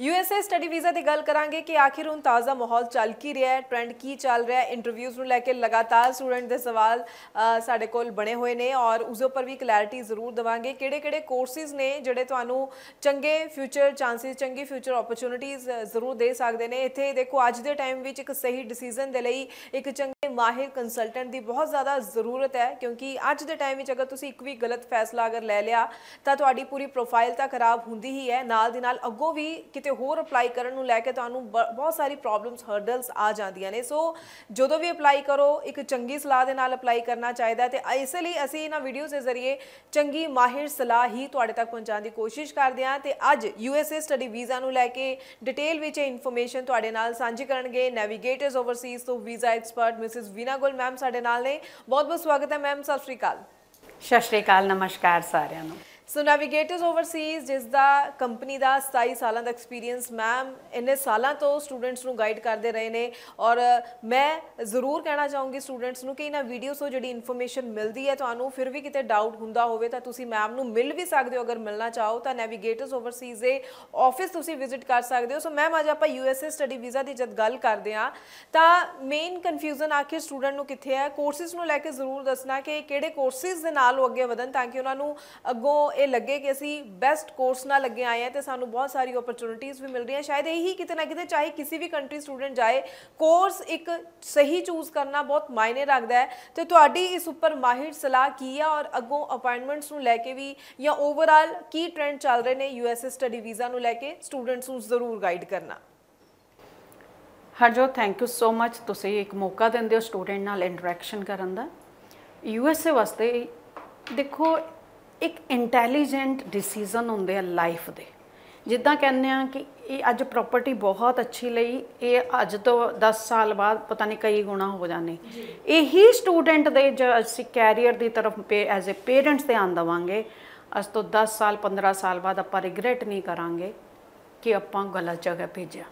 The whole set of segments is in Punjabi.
ਯੂਐਸਏ ਸਟੱਡੀ ਵੀਜ਼ਾ ਦੀ ਗੱਲ ਕਰਾਂਗੇ ਕਿ ਆਖਿਰ ਹੁਣ ਤਾਜ਼ਾ ਮਾਹੌਲ ਚੱਲ ਕੀ ਰਿਹਾ ਹੈ ਟ੍ਰੈਂਡ ਕੀ ਚੱਲ ਰਿਹਾ ਹੈ ਇੰਟਰਵਿਊਜ਼ ਨੂੰ ਲੈ ਕੇ ਲਗਾਤਾਰ ਸਟੂਡੈਂਟ ਦੇ ਸਵਾਲ ਸਾਡੇ ਕੋਲ ਬਣੇ ਹੋਏ ਨੇ ਔਰ ਉਸ ਉੱਪਰ ਵੀ ਕਲੈਰਿਟੀ ਜ਼ਰੂਰ ਦਵਾਂਗੇ ਕਿਹੜੇ-ਕਿਹੜੇ ਕੋਰਸਿਸ ਨੇ ਜਿਹੜੇ ਤੁਹਾਨੂੰ ਚੰਗੇ ਫਿਊਚਰ ਚਾਂਸਸ ਚੰਗੀ ਫਿਊਚਰ ਓਪਰਚੁਨਿਟੀਜ਼ ਜ਼ਰੂਰ ਦੇ ਸਕਦੇ ਨੇ ਇੱਥੇ ਦੇਖੋ ਅੱਜ ਦੇ ਟਾਈਮ ਵਿੱਚ ਇੱਕ ਸਹੀ ਡਿਸੀਜਨ ਦੇ ਲਈ ਇੱਕ ਚੰਗੇ ਮਾਹਿਰ ਕੰਸਲਟੈਂਟ ਦੀ ਬਹੁਤ ਜ਼ਿਆਦਾ ਜ਼ਰੂਰਤ ਹੈ ਕਿਉਂਕਿ ਅੱਜ ਦੇ ਟਾਈਮ ਵਿੱਚ ਅਗਰ ਤੁਸੀਂ ਇੱਕ ਵੀ ਗਲਤ ਫੈਸਲਾ ਅਗਰ ਲੈ ਲਿਆ ਤਾਂ ਤੁਹਾਡੀ ਪੂਰੀ ਪ੍ਰੋਫਾਈਲ ਤਾਂ ਖਰਾਬ ਹੁੰਦੀ ਹੀ ਹੈ ਨਾਲ ਦੀ ਨਾਲ ਅੱਗੋਂ ਵੀ ਕਿਤੇ ਹੋਰ ਅਪਲਾਈ ਕਰਨ ਨੂੰ ਲੈ ਕੇ ਤੁਹਾਨੂੰ ਬਹੁਤ ਸਾਰੀ ਪ੍ਰੋਬਲਮਸ ਹਰਡਲਸ ਆ ਜਾਂਦੀਆਂ ਨੇ ਸੋ ਜਦੋਂ ਵੀ ਅਪਲਾਈ ਕਰੋ ਇੱਕ ਚੰਗੀ ਸਲਾਹ ਦੇ ਨਾਲ ਅਪਲਾਈ ਕਰਨਾ ਚਾਹੀਦਾ ਤੇ ਇਸ ਲਈ ਅਸੀਂ ਇਹਨਾਂ ਵੀਡੀਓਜ਼ ਦੇ ਜ਼ਰੀਏ ਚੰਗੀ ਮਾਹਿਰ ਸਲਾਹ ਹੀ ਤੁਹਾਡੇ ਤੱਕ ਪਹੁੰਚਾਉਣ ਦੀ ਕੋਸ਼ਿਸ਼ ਕਰਦੇ ਹਾਂ ਤੇ ਅੱਜ ਯੂਐਸਏ ਸਟੱਡੀ ਵੀਜ਼ਾ ਨੂੰ ਲੈ ਕੇ ਡਿਟੇਲ ਵਿੱਚ ਇਨਫੋਰਮੇਸ਼ਨ ਤੁਹਾਡੇ ਨਾਲ ਸਾਂਝੀ ਕਰਨਗੇ ਨੈਵੀਗੇਟਰਸ ਓਵਰਸੀਜ਼ ਤੋਂ visa expert Mrs Veena Goel ma'am ਸਾਡੇ ਨਾਲ ਨੇ ਬਹੁਤ ਬਹੁਤ ਸਵਾਗਤ ਹੈ ਮੈਮ ਸਤਿ ਸ਼੍ਰੀ ਅਕਾਲ ਸਤਿ ਸ਼੍ਰੀ ਅਕਾਲ ਨਮਸਕਾਰ ਸਾਰਿਆਂ ਨੂੰ ਸੋ ਨੈਵੀਗੇਟਰਸ ਓਵਰਸੀਜ਼ ਜਿਸ ਦਾ ਕੰਪਨੀ ਦਾ 27 ਸਾਲਾਂ ਦਾ ਐਕਸਪੀਰੀਅੰਸ ਮੈਮ ਇੰਨੇ ਸਾਲਾਂ ਤੋਂ ਸਟੂਡੈਂਟਸ ਨੂੰ ਗਾਈਡ ਕਰਦੇ ਰਹੇ ਨੇ ਔਰ ਮੈਂ ਜ਼ਰੂਰ ਕਹਿਣਾ ਚਾਹੂੰਗੀ ਸਟੂਡੈਂਟਸ ਨੂੰ ਕਿ ਇਹਨਾਂ ਵੀਡੀਓਸ ਤੋਂ ਜਿਹੜੀ ਇਨਫੋਰਮੇਸ਼ਨ ਮਿਲਦੀ ਹੈ ਤੁਹਾਨੂੰ ਫਿਰ ਵੀ ਕਿਤੇ ਡਾਊਟ ਹੁੰਦਾ ਹੋਵੇ ਤਾਂ ਤੁਸੀਂ ਮੈਮ ਨੂੰ ਮਿਲ ਵੀ ਸਕਦੇ ਹੋ ਅਗਰ ਮਿਲਣਾ ਚਾਹੋ ਤਾਂ ਨੈਵੀਗੇਟਰਸ ਓਵਰਸੀਜ਼ ਦੇ ਆਫਿਸ ਤੁਸੀਂ ਵਿਜ਼ਿਟ ਕਰ ਸਕਦੇ ਹੋ ਸੋ ਮੈਮ ਅੱਜ ਆਪਾਂ ਯੂਐਸਏ ਸਟੱਡੀ ਵੀਜ਼ਾ ਦੀ ਜਦ ਗੱਲ ਕਰਦੇ ਆ ਤਾਂ ਮੇਨ ਕਨਫਿਊਜ਼ਨ ਆਖਿਰ ਸਟੂਡੈਂਟ ਨੂੰ ਕਿੱਥੇ ਹੈ ਕੋਰਸਿਸ ਨੂੰ ਲੈ ਕੇ ਜ਼ਰੂਰ ਦੱਸਣਾ ਕਿ ਕਿਹੜੇ ਕੋਰਸਿਸ ਦੇ ਨਾਲ ਉਹ ਅੱਗੇ ਵਧਣ ਤਾਂ ਕਿ ਉਹਨਾਂ ਨੂੰ ਅੱਗੋਂ ਇਹ ਲੱਗੇ ਕਿ ਅਸੀਂ ਬੈਸਟ ਕੋਰਸ ਨਾਲ ਲੱਗੇ ਆਏ ਆ ਤੇ ਸਾਨੂੰ ਬਹੁਤ ਸਾਰੀ ਓਪਰਚੁਨਿਟੀਆਂ ਵੀ ਮਿਲ ਰਹੀਆਂ ਸ਼ਾਇਦ ਇਹੀ ਕਿਤੇ ਨਾ ਕਿਤੇ ਚਾਹੇ ਕਿਸੇ ਵੀ ਕੰਟਰੀ ਸਟੂਡੈਂਟ ਜਾਏ ਕੋਰਸ ਇੱਕ ਸਹੀ ਚੂਜ਼ ਕਰਨਾ ਬਹੁਤ ਮਾਇਨੇ ਰੱਖਦਾ ਹੈ ਤੇ ਤੁਹਾਡੀ ਇਸ ਉੱਪਰ ਮਾਹਿਰ ਸਲਾਹ ਕੀ ਹੈ ਔਰ ਅੱਗੋਂ ਅਪਾਇੰਟਮੈਂਟਸ ਨੂੰ ਲੈ ਕੇ ਵੀ ਜਾਂ ਓਵਰਆਲ ਕੀ ਟ੍ਰੈਂਡ ਚੱਲ ਰਹੇ ਨੇ ਯੂਐਸਏ ਸਟੱਡੀ ਵੀਜ਼ਾ ਨੂੰ ਲੈ ਕੇ ਸਟੂਡੈਂਟਸ ਨੂੰ ਜ਼ਰੂਰ ਗਾਈਡ ਕਰਨਾ ਹਰਜੋ ਥੈਂਕ ਯੂ ਸੋ ਮੱਚ ਤੁਸੀਂ ਇੱਕ ਮੌਕਾ ਦਿੰਦੇ ਹੋ ਸਟੂਡੈਂਟ ਨਾਲ ਇੰਟਰੈਕਸ਼ਨ ਕਰਨ ਦਾ ਯੂਐਸਏ ਵਾਸਤੇ ਦੇਖੋ ਇੱਕ ਇੰਟੈਲੀਜੈਂਟ ਡਿਸੀਜਨ ਹੁੰਦੇ ਆ ਲਾਈਫ ਦੇ ਜਿੱਦਾਂ ਕਹਿੰਦੇ ਆ ਕਿ ਇਹ ਅੱਜ ਪ੍ਰਾਪਰਟੀ ਬਹੁਤ ਅੱਛੀ ਲਈ ਇਹ ਅੱਜ ਤੋਂ 10 ਸਾਲ ਬਾਅਦ ਪਤਾ ਨਹੀਂ ਕਈ ਗੁਣਾ ਹੋ ਜਾਣੇ ਇਹੀ ਸਟੂਡੈਂਟ ਦੇ ਜੇ ਅਸੀਂ ਕੈਰੀਅਰ ਦੀ ਤਰਫ ਪੇ ਐਜ਼ ਅ ਪੇਰੈਂਟਸ ਆਂ ਦਵਾਂਗੇ ਅਸ ਤੋਂ 10 ਸਾਲ 15 ਸਾਲ ਬਾਅਦ ਆਪਾਂ ਰਿਗਰੈਟ ਨਹੀਂ ਕਰਾਂਗੇ ਕਿ ਆਪਾਂ ਗਲਤ ਜਗ੍ਹਾ ਭੇਜਿਆ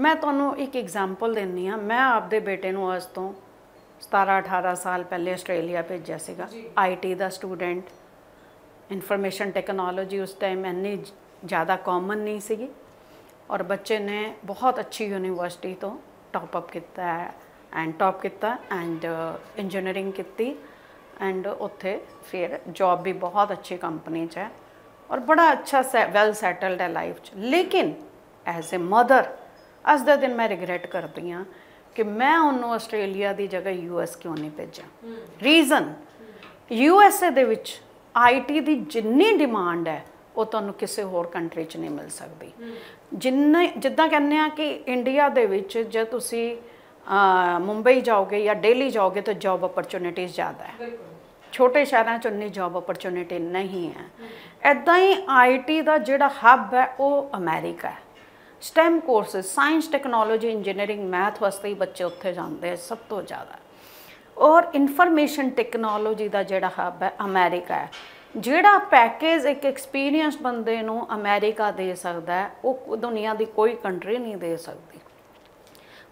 ਮੈਂ ਤੁਹਾਨੂੰ ਇੱਕ ਐਗਜ਼ਾਮਪਲ ਦਿੰਨੀ ਆ ਮੈਂ ਆਪਦੇ ਬੇਟੇ ਨੂੰ ਅੱਜ ਤੋਂ 17 18 ਸਾਲ ਪਹਿਲੇ ਆਸਟ੍ਰੇਲੀਆ ਭੇਜਿਆ ਸੀਗਾ ਆਈਟੀ ਦਾ ਸਟੂਡੈਂਟ ਇਨਫੋਰਮੇਸ਼ਨ ਟੈਕਨੋਲੋਜੀ ਉਸ ਟਾਈਮ ਇੰਨੀ ਜ਼ਿਆਦਾ ਕਾਮਨ ਨਹੀਂ ਸੀਗੀ ਔਰ ਬੱਚੇ ਨੇ ਬਹੁਤ ਅੱਛੀ ਯੂਨੀਵਰਸਿਟੀ ਤੋਂ ਟਾਪ ਅਪ ਕੀਤਾ ਹੈ ਐਂਡ ਟਾਪ ਕੀਤਾ ਐਂਡ ਇੰਜੀਨੀਅਰਿੰਗ ਕੀਤੀ ਐਂਡ ਉੱਥੇ ਫਿਰ ਜੌਬ ਵੀ ਬਹੁਤ ਅੱਛੀ ਕੰਪਨੀ 'ਚ ਹੈ ਔਰ ਬੜਾ ਅੱਛਾ ਵੈਲ ਸੈਟਲਡ ਹੈ ਲਾਈਫ 'ਚ ਲੇਕਿਨ ਐਜ਼ ਅ ਮਦਰ ਅੱਜ ਦਾ ਦਿਨ ਮੈਂ ਰਿਗਰੈਟ ਕਰਦੀ ਆ ਕਿ ਮੈਂ ਉਹਨੂੰ ਆਸਟ੍ਰੇਲੀਆ ਦੀ ਜਗ੍ਹਾ ਯੂਐਸ ਕਿਉਂ ਨਹੀਂ ਭੇਜਿਆ ਰੀਜ਼ਨ ਯੂਐਸਏ ਦੇ ਵਿੱਚ ਆਈਟੀ ਦੀ ਜਿੰਨੀ ਡਿਮਾਂਡ ਹੈ ਉਹ ਤੁਹਾਨੂੰ ਕਿਸੇ ਹੋਰ ਕੰਟਰੀ 'ਚ ਨਹੀਂ ਮਿਲ ਸਕਦੀ ਜਿੰਨੇ ਜਿੱਦਾਂ ਕਹਿੰਦੇ ਆ ਕਿ ਇੰਡੀਆ ਦੇ ਵਿੱਚ ਜੇ ਤੁਸੀਂ ਮੁੰਬਈ ਜਾਓਗੇ ਜਾਂ ਦਿੱਲੀ ਜਾਓਗੇ ਤਾਂ ਜੌਬ ਓਪਰਚੁਨਿਟੀਆਂ ਜ਼ਿਆਦਾ ਹੈ ਛੋਟੇ ਸ਼ਹਿਰਾਂ 'ਚ ਉਨੀ ਜੌਬ ਓਪਰਚੁਨਿਟੀ ਨਹੀਂ ਹੈ ਐਦਾਂ ਹੀ ਆਈਟੀ ਦਾ ਜਿਹੜਾ ਹੱਬ ਹੈ ਉਹ ਅਮਰੀਕਾ ਹੈ STEM courses science technology engineering math ਵਾਸਤੇ ਹੀ ਬੱਚੇ ਉੱਥੇ ਜਾਂਦੇ ਸਭ ਤੋਂ ਜ਼ਿਆਦਾ ਔਰ ਇਨਫੋਰਮੇਸ਼ਨ ਟੈਕਨੋਲੋਜੀ ਦਾ ਜਿਹੜਾ ਹੱਬ ਹੈ ਅਮਰੀਕਾ ਹੈ ਜਿਹੜਾ ਪੈਕੇਜ ਇੱਕ ਐਕਸਪੀਰੀਅੰਸ ਬੰਦੇ ਨੂੰ ਅਮਰੀਕਾ ਦੇ ਸਕਦਾ ਹੈ ਉਹ ਦੁਨੀਆ ਦੀ ਕੋਈ ਕੰਟਰੀ ਨਹੀਂ ਦੇ ਸਕਦੀ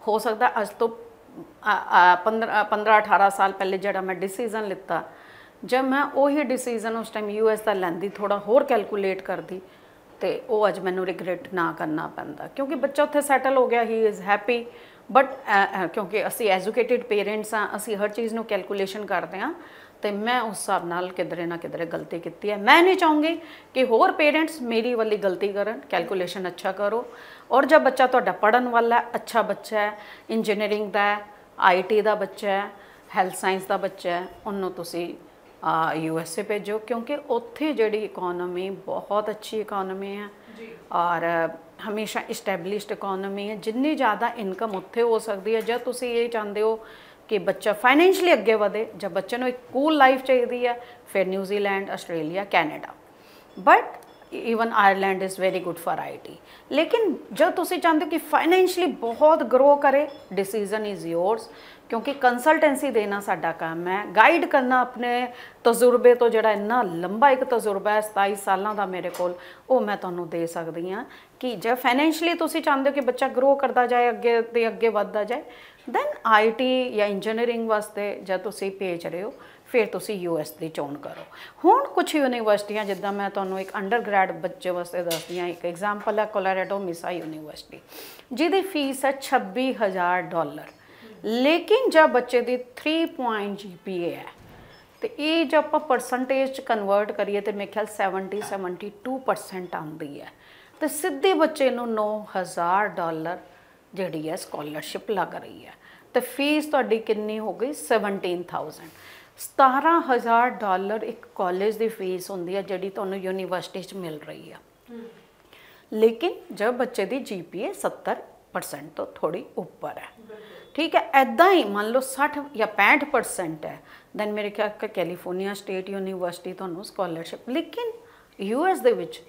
ਹੋ ਸਕਦਾ ਅੱਜ ਤੋਂ 15 15 18 ਸਾਲ ਪਹਿਲੇ ਜਿਹੜਾ ਮੈਂ ਡਿਸੀਜਨ ਲਿੱਤਾ ਜਦ ਮੈਂ ਉਹੀ ਡਿਸੀਜਨ ਉਸ ਟਾਈਮ ਯੂਐਸ ਦਾ ਲੈਂਦੀ ਥੋੜਾ ਹੋਰ ਕੈਲਕੂਲੇਟ ਕਰਦੀ ਤੇ ਉਹ ਅੱਜ ਮੈਨੂੰ ਰਿਗਰੈਟ ਨਾ ਕਰਨਾ ਪੈਂਦਾ ਕਿਉਂਕਿ ਬੱਚਾ ਉੱਥੇ ਸੈਟਲ ਹੋ ਗਿਆ ਹੀ ਇਜ਼ ਹੈਪੀ ਬਟ ਕਿਉਂਕਿ ਅਸੀਂ ਐਜੂਕੇਟਿਡ ਪੇਰੈਂਟਸ ਆ ਅਸੀਂ ਹਰ ਚੀਜ਼ ਨੂੰ ਕੈਲਕੂਲੇਸ਼ਨ ਕਰਦੇ ਆ ਤੇ ਮੈਂ ਉਸ ਹਿਸਾਬ ਨਾਲ ਕਿਧਰੇ ਨਾ ਕਿਧਰੇ ਗਲਤੀ ਕੀਤੀ ਹੈ ਮੈਂ ਨਹੀਂ ਚਾਹੂੰਗੀ ਕਿ ਹੋਰ ਪੇਰੈਂਟਸ ਮੇਰੀ ਵੱਲੀ ਗਲਤੀ ਕਰਨ ਕੈਲਕੂਲੇਸ਼ਨ ਅੱਛਾ ਕਰੋ ਔਰ ਜਦ ਬੱਚਾ ਤੁਹਾਡਾ ਪੜਨ ਵਾਲਾ ਅੱਛਾ ਬੱਚਾ ਹੈ ਇੰਜੀਨੀਅਰਿੰਗ ਦਾ ਹੈ ਆਈਟੀ ਦਾ ਬੱਚਾ ਹੈ ਹੈਲਥ ਸਾਇੰਸ ਦਾ ਬੱਚਾ ਹੈ ਉਹਨੂੰ ਤੁਸੀਂ ਆ ਯੂ ਐਸ ਏ ਭੇਜੋ ਕਿਉਂਕਿ ਉੱਥੇ ਜਿਹੜੀ ਇਕਨੋਮੀ ਬਹੁਤ ਅੱਛੀ ਇਕਨੋਮੀ ਹੈ ਜੀ ਔਰ ਹਮੇਸ਼ਾ ਇਸਟੈਬਲਿਸ਼ਡ ਇਕਨੋਮੀ ਹੈ ਜਿੰਨੀ ਜ਼ਿਆਦਾ ਇਨਕਮ ਉੱਥੇ ਹੋ ਸਕਦੀ ਹੈ ਜੇ ਤੁਸੀਂ ਇਹ ਚਾਹੁੰਦੇ ਹੋ ਕਿ ਬੱਚਾ ਫਾਈਨੈਂਸ਼ਲੀ ਅੱਗੇ ਵਧੇ ਜਾਂ ਬੱਚੇ ਨੂੰ ਇੱਕ ਕੂਲ ਲਾਈਫ ਚਾਹੀਦੀ ਹੈ ਫਿਰ New Zealand Australia Canada but even Ireland is very good for IT ਲੇਕਿਨ ਜੇ ਤੁਸੀਂ ਚਾਹੁੰਦੇ ਕਿ ਫਾਈਨੈਂਸ਼ਲੀ ਬਹੁਤ ਗਰੋ ਕਰੇ ਡਿਸੀਜਨ ਇਜ਼ ਯੋਰਸ ਕਿਉਂਕਿ ਕੰਸਲਟੈਂਸੀ ਦੇਣਾ ਸਾਡਾ ਕੰਮ ਹੈ ਗਾਈਡ ਕਰਨਾ ਆਪਣੇ ਤਜਰਬੇ ਤੋਂ ਜਿਹੜਾ ਇੰਨਾ ਲੰਬਾ ਇੱਕ ਤਜਰਬਾ ਹੈ 27 ਸਾਲਾਂ ਦਾ ਮੇਰੇ ਕੋਲ ਉਹ ਮੈਂ ਤੁਹਾਨੂੰ ਦੇ ਸਕਦੀ ਹਾਂ ਕਿ ਜੇ ਫਾਈਨੈਂਸ਼ਲੀ ਤੁਸੀਂ ਚਾਹੁੰਦੇ ਹੋ ਕਿ ਬੱਚਾ ਗਰੋ ਕਰਦਾ ਜਾਏ ਅੱਗੇ ਤੇ ਅੱਗੇ ਵੱਧਦਾ ਜਾਏ ਦੈਨ ਆਈਟੀ ਜਾਂ ਇੰਜੀਨੀਅਰਿੰਗ ਵਾਸਤੇ ਜੇ ਤੁਸੀਂ ਭੇਜ ਰਹੇ ਹੋ ਫਿਰ ਤੁਸੀਂ ਯੂਐਸ ਦੀ ਚੋਣ ਕਰੋ ਹੁਣ ਕੁਝ ਯੂਨੀਵਰਸਿਟੀਆਂ ਜਿੱਦਾਂ ਮੈਂ ਤੁਹਾਨੂੰ ਇੱਕ ਅੰਡਰਗ੍ਰੈਡ ਬੱਚੇ ਵਾਸਤੇ ਦੱਸਦੀ ਹਾਂ ਇੱਕ ਐਗਜ਼ਾਮਪਲ ਹੈ ਕੋਲੋਰਾਡੋ ਮਿਸਾ ਯੂਨੀਵਰਸਿਟੀ ਜਿਹਦੀ ਫੀਸ ਹੈ 26000 ਡਾਲਰ ਲੇਕਿਨ ਜੇ ਬੱਚੇ ਦੀ 3 ਪੁਆਇੰਟ ਜੀਪੀਏ ਹੈ ਤੇ ਇਹ ਜੇ ਆਪਾਂ ਪਰਸੈਂਟੇਜ ਚ ਕਨਵਰਟ ਕਰੀਏ ਤੇ ਮੇਰੇ 70 72% ਆਉਂਦੀ ਹੈ ਤੇ ਸਿੱਧੇ ਬੱਚੇ ਨੂੰ 9000 ਡਾਲਰ ਜਿਹੜੀ ਹੈ ਸਕਾਲਰਸ਼ਿਪ ਲੱਗ ਰਹੀ ਹੈ ਤੇ ਫੀਸ ਤੁਹਾਡੀ ਕਿੰਨੀ ਹੋ ਗਈ 17000 17000 ਡਾਲਰ ਇੱਕ ਕਾਲਜ ਦੀ ਫੀਸ ਹੁੰਦੀ ਹੈ ਜਿਹੜੀ ਤੁਹਾਨੂੰ ਯੂਨੀਵਰਸਿਟੀ 'ਚ ਮਿਲ ਰਹੀ ਹੈ ਲੇਕਿਨ ਜਦ ਬੱਚੇ ਦੀ ਜੀਪੀਏ 70% ਤੋਂ ਥੋੜੀ ਉੱਪਰ ਹੈ ਠੀਕ ਹੈ ਐਦਾਂ ਹੀ ਮੰਨ ਲਓ 60 ਜਾਂ 65% ਹੈ ਦੈਨ ਮੇਰੇ ਕਿ ਕੈਲੀਫੋਰਨੀਆ ਸਟੇਟ ਯੂਨੀਵਰਸਿਟੀ ਤੁਹਾਨੂੰ ਸਕਾਲਰਸ਼ਿਪ ਲੇਕਿਨ ਯੂਐਸ ਦੇ ਵਿੱਚ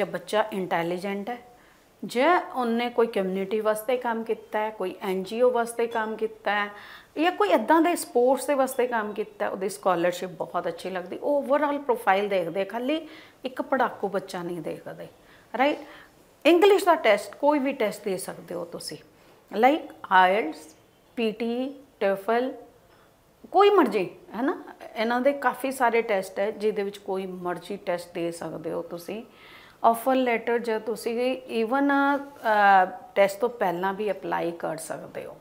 ਜੇ ਬੱਚਾ ਇੰਟੈਲੀਜੈਂਟ ਹੈ ਜੇ ਉਹਨੇ ਕੋਈ ਕਮਿਊਨਿਟੀ ਵਾਸਤੇ ਕੰਮ ਕੀਤਾ ਹੈ ਕੋਈ ਐਨਜੀਓ ਵਾਸਤੇ ਕੰਮ ਕੀਤਾ ਹੈ ਜਾਂ ਕੋਈ ਇਦਾਂ ਦੇ ਸਪੋਰਟਸ ਦੇ ਵਾਸਤੇ ਕੰਮ ਕੀਤਾ ਉਹਦੀ ਸਕਾਲਰਸ਼ਿਪ ਬਹੁਤ ਅੱਛੀ ਲੱਗਦੀ ਓਵਰਆਲ ਪ੍ਰੋਫਾਈਲ ਦੇਖਦੇ ਖਾਲੀ ਇੱਕ ਪੜਾਕੂ ਬੱਚਾ ਨਹੀਂ ਦੇਖਦੇ ਰਾਈਟ ਇੰਗਲਿਸ਼ ਦਾ ਟੈਸਟ ਕੋਈ ਵੀ ਟੈਸਟ ਦੇ ਸਕਦੇ ਹੋ ਤੁਸੀਂ ਲਾਈਕ ਆਇਲਸ ਪੀਟੀ ਟੋਫਲ ਕੋਈ ਮਰਜ਼ੀ ਹੈ ਨਾ ਇਹਨਾਂ ਦੇ ਕਾਫੀ ਸਾਰੇ ਟੈਸਟ ਹੈ ਜਿਹਦੇ ਵਿੱਚ ਕੋਈ ਮਰਜ਼ੀ ਟੈਸਟ ਦੇ ਸਕਦੇ ਹੋ ਤੁਸੀਂ ਆਫਰ ਲੈਟਰ ਜੇ ਤੁਸੀਂ ਇਵਨ ਟੈਸਟ ਤੋਂ ਪਹਿਲਾਂ ਵੀ ਅਪਲਾਈ ਕਰ ਸਕਦੇ ਹੋ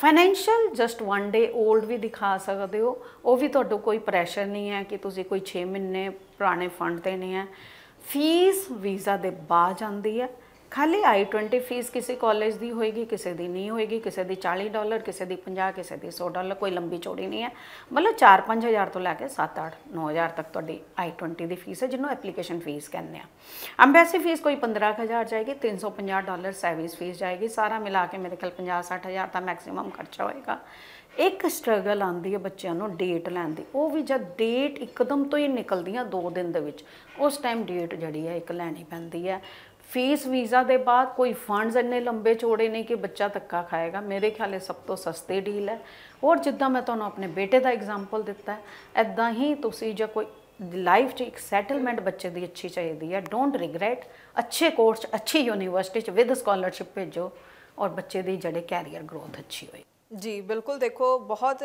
ਫਾਈਨੈਂਸ਼ੀਅਲ ਜਸਟ 1 ਡੇ 올ਡ ਵੀ ਦਿਖਾ ਸਕਦੇ ਹੋ ਉਹ ਵੀ ਤੁਹਾਡਾ ਕੋਈ ਪ੍ਰੈਸ਼ਰ ਨਹੀਂ ਹੈ ਕਿ ਤੁਸੀਂ ਕੋਈ 6 ਮਹੀਨੇ ਪੁਰਾਣੇ ਫੰਡ ਦੇਣੇ ਆ ਫੀਸ ਵੀਜ਼ਾ ਦੇ ਬਾਅਦ ਜਾਂਦੀ ਹੈ ਖਾਲੀ I20 ਫੀਸ ਕਿਸੇ ਕਾਲਜ ਦੀ ਹੋਏਗੀ ਕਿਸੇ ਦੀ ਨਹੀਂ ਹੋਏਗੀ ਕਿਸੇ ਦੀ 40 ਡਾਲਰ ਕਿਸੇ ਦੀ 50 ਕਿਸੇ ਦੀ 100 ਡਾਲਰ ਕੋਈ ਲੰਬੀ ਚੌੜੀ ਨਹੀਂ ਹੈ ਮਤਲਬ 4-5000 ਤੋਂ ਲੈ ਕੇ 7-8 9000 ਤੱਕ ਤੁਹਾਡੀ I20 ਦੀ ਫੀਸ ਹੈ ਜਿਹਨੂੰ ਐਪਲੀਕੇਸ਼ਨ ਫੀਸ ਕਹਿੰਦੇ ਆ ਐਮਬੈਸੀ ਫੀਸ ਕੋਈ 15000 ਜਾਏਗੀ 350 ਡਾਲਰ ਸਰਵਿਸ ਫੀਸ ਜਾਏਗੀ ਸਾਰਾ ਮਿਲਾ ਕੇ ਮੇਰੇ ਖਿਆਲ 50-60000 ਤਾਂ ਮੈਕਸਿਮਮ ਖਰਚਾ ਹੋਏਗਾ ਇੱਕ ਸਟਰਗਲ ਆਉਂਦੀ ਹੈ ਬੱਚਿਆਂ ਨੂੰ ਡੇਟ ਲੈਣ ਦੀ ਉਹ ਵੀ ਜਦ ਡੇਟ ਇੱਕਦਮ ਤੋਂ ਹੀ ਨਿਕਲਦੀਆਂ 2 ਦਿਨ ਦੇ ਵਿੱਚ ਉਸ ਟਾਈਮ ਡੇਟ ਜਿਹੜੀ ਹੈ ਇੱਕ ਲੈਣੀ ਪੈਂਦੀ ਹੈ ਫੀਸ ਵੀਜ਼ਾ ਦੇ ਬਾਅਦ ਕੋਈ ਫੰਡਸ ਇੰਨੇ ਲੰਬੇ ਚੋੜੇ ਨੇ ਕਿ ਬੱਚਾ ਤੱਕਾ ਖਾਏਗਾ ਮੇਰੇ ਖਿਆਲੇ ਸਭ ਤੋਂ ਸਸਤੇ ਡੀਲ ਹੈ ਔਰ ਜਿੱਦਾਂ ਮੈਂ ਤੁਹਾਨੂੰ ਆਪਣੇ ਬੇਟੇ ਦਾ ਐਗਜ਼ਾਮਪਲ ਦਿੱਤਾ ਐਦਾਂ ਹੀ ਤੁਸੀਂ ਜੇ ਕੋਈ ਲਾਈਫ 'ਚ ਇੱਕ ਸੈਟਲਮੈਂਟ ਬੱਚੇ ਦੀ ਅੱਛੀ ਚਾਹੀਦੀ ਹੈ ਡੋਨਟ ਰਿਗਰੈਟ ਅੱਛੇ ਕੋਰਸ ਅੱਛੀ ਯੂਨੀਵਰਸਿਟੀ 'ਚ ਵਿਦ ਸਕਾਲਰਸ਼ਿਪ ਭੇਜੋ ਔਰ ਬੱਚੇ ਦੀ ਜਿਹੜੇ ਕੈਰੀਅਰ ਗਰੋਥ ਅੱਛੀ ਹੋਏ ਜੀ ਬਿਲਕੁਲ ਦੇਖੋ ਬਹੁਤ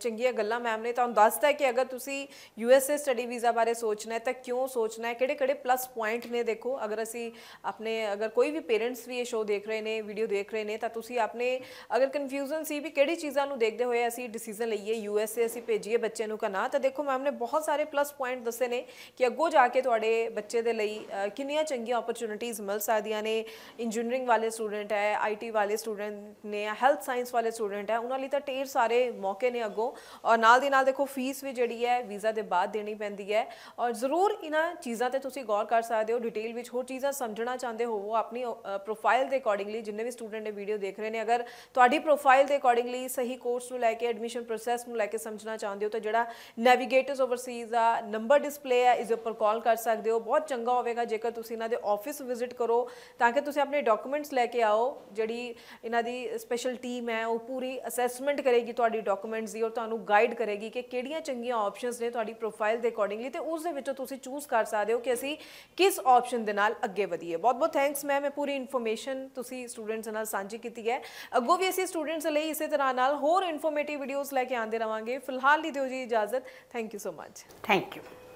ਚੰਗੀਆਂ ਗੱਲਾਂ ਮੈਮ ਨੇ ਤੁਹਾਨੂੰ ਦੱਸਦਾ ਕਿ ਅਗਰ ਤੁਸੀਂ ਯੂਐਸਏ ਸਟੱਡੀ ਵੀਜ਼ਾ ਬਾਰੇ ਸੋਚਣਾ ਹੈ ਤਾਂ ਕਿਉਂ ਸੋਚਣਾ ਹੈ ਕਿਹੜੇ ਕਿਹੜੇ ਪਲੱਸ ਪੁਆਇੰਟ ਨੇ ਦੇਖੋ ਅਗਰ ਅਸੀਂ ਆਪਣੇ ਅਗਰ ਕੋਈ ਵੀ ਪੇਰੈਂਟਸ ਵੀ ਇਹ ਸ਼ੋਅ ਦੇਖ ਰਹੇ ਨੇ ਵੀਡੀਓ ਦੇਖ ਰਹੇ ਨੇ ਤਾਂ ਤੁਸੀਂ ਆਪਣੇ ਅਗਰ ਕਨਫਿਊਜ਼ਨ ਸੀ ਵੀ ਕਿਹੜੀ ਚੀਜ਼ਾਂ ਨੂੰ ਦੇਖਦੇ ਹੋਏ ਅਸੀਂ ਡਿਸੀਜਨ ਲਈਏ ਯੂਐਸਏ ਅਸੀਂ ਭੇਜੀਏ ਬੱਚੇ ਨੂੰ ਕਨਾ ਤਾਂ ਦੇਖੋ ਮੈਮ ਨੇ ਬਹੁਤ ਸਾਰੇ ਪਲੱਸ ਪੁਆਇੰਟ ਦੱਸੇ ਨੇ ਕਿ ਅੱਗੋ ਜਾ ਕੇ ਤੁਹਾਡੇ ਬੱਚੇ ਦੇ ਲਈ ਕਿੰਨੀਆਂ ਚੰਗੀਆਂ ਓਪਰਚ्युनिटीज ਮਿਲ ਸਕਦੀਆਂ ਨੇ ਇੰਜੀਨੀਅਰਿੰਗ ਵਾਲੇ ਸਟੂਡੈਂਟ ਹੈ ਆਈਟੀ ਵਾਲੇ ਸਟੂਡੈਂਟ ਨੇ ਹੈਲਥ ਸਾਇੰਸ ਵਾਲੇ ਸਟੂਡੈਂਟ ਹੈ ਉਹਨਾਂ ਲਈ ਤਾਂ ਢੇਰ ਸਾਰੇ ਮੌਕੇ ਨੇ ਅੱਗੋਂ ਔਰ ਨਾਲ ਦੀ ਨਾਲ ਦੇਖੋ ਫੀਸ ਵੀ ਜਿਹੜੀ ਹੈ ਵੀਜ਼ਾ ਦੇ ਬਾਅਦ ਦੇਣੀ ਪੈਂਦੀ ਹੈ ਔਰ ਜ਼ਰੂਰ ਇਹਨਾਂ ਚੀਜ਼ਾਂ ਤੇ ਤੁਸੀਂ ਗੌਰ ਕਰ ਸਕਦੇ ਹੋ ਡਿਟੇਲ ਵਿੱਚ ਹੋਰ ਚੀਜ਼ਾਂ ਸਮਝਣਾ ਚਾਹੁੰਦੇ ਹੋ ਉਹ ਆਪਣੀ ਪ੍ਰੋਫਾਈਲ ਦੇ ਅਕੋਰਡਿੰਗਲੀ ਜਿੰਨੇ ਵੀ ਸਟੂਡੈਂਟ ਇਹ ਵੀਡੀਓ ਦੇਖ ਰਹੇ ਨੇ ਅਗਰ ਤੁਹਾਡੀ ਪ੍ਰੋਫਾਈਲ ਦੇ ਅਕੋਰਡਿੰਗਲੀ ਸਹੀ ਕੋਰਸ ਨੂੰ ਲੈ ਕੇ ਐਡਮਿਸ਼ਨ ਪ੍ਰੋਸੈਸ ਨੂੰ ਲੈ ਕੇ ਸਮਝਣਾ ਚਾਹੁੰਦੇ ਹੋ ਤਾਂ ਜਿਹੜਾ ਨੈਵੀਗੇਟਰਸ ਓਵਰਸੀਜ਼ ਦਾ ਨੰਬਰ ਡਿਸਪਲੇ ਹੈ ਇਸ ਉੱਪਰ ਕਾਲ ਕਰ ਸਕਦੇ ਹੋ ਬਹੁਤ ਚੰਗਾ ਹੋਵੇਗਾ ਜੇਕਰ ਤੁਸੀਂ ਇਹਨਾਂ ਦੇ ਆਫਿਸ ਵਿਜ਼ਿਟ ਕਰੋ ਤਾਂ ਕਿ ਤੁਸੀਂ ਆਪਣੇ ਡਾਕੂਮੈਂਟਸ ਲੈ ਕੇ ਆਓ ਜਿਹੜੀ ਇਹਨਾਂ ਦੀ ਸਪੈਸ਼ਲ ਟੀਮ ਹੈ ਉਹ ਪੂਰੀ ਅਸੈਸਮੈਂਟ ਕਰੇਗੀ ਤੁਹਾਡੀ ਡਾਕੂਮੈਂਟਸ ਦੀ ਔਰ ਤੁਹਾਨੂੰ ਗਾਈਡ ਕਰੇਗੀ ਕਿ ਕਿਹੜੀਆਂ ਚੰਗੀਆਂ ਆਪਸ਼ਨਸ ਨੇ ਤੁਹਾਡੀ ਪ੍ਰੋਫਾਈਲ ਦੇ ਅਕੋਰਡਿੰਗਲੀ ਤੇ ਉਸ ਦੇ ਵਿੱਚੋਂ ਤੁਸੀਂ ਚੂਜ਼ ਕਰ ਸਕਦੇ ਹੋ ਕਿ ਅਸੀਂ ਕਿਸ ਆਪਸ਼ਨ ਦੇ ਨਾਲ ਅੱਗੇ ਵਧੀਏ ਬਹੁਤ ਬਹੁਤ ਥੈਂਕਸ ਮੈਮ ਇਹ ਪੂਰੀ ਇਨਫੋਰਮੇਸ਼ਨ ਤੁਸੀਂ ਸਟੂਡੈਂਟਸ ਨਾਲ ਸਾਂਝੀ ਕੀਤੀ ਹੈ ਅੱਗੋਂ ਵੀ ਅਸੀਂ ਸਟੂਡੈਂਟਸ ਲਈ ਇਸੇ ਤਰ੍ਹਾਂ ਨਾਲ ਹੋਰ ਇਨਫੋਰਮੇਟਿਵ ਵੀਡੀਓਜ਼ ਲੈ ਕੇ ਆਉਂਦੇ ਰਵਾਂਗੇ ਫਿਲਹਾਲ ਲਈ ਦਿਓ ਜੀ ਇਜਾਜ਼ਤ thank you so much thank you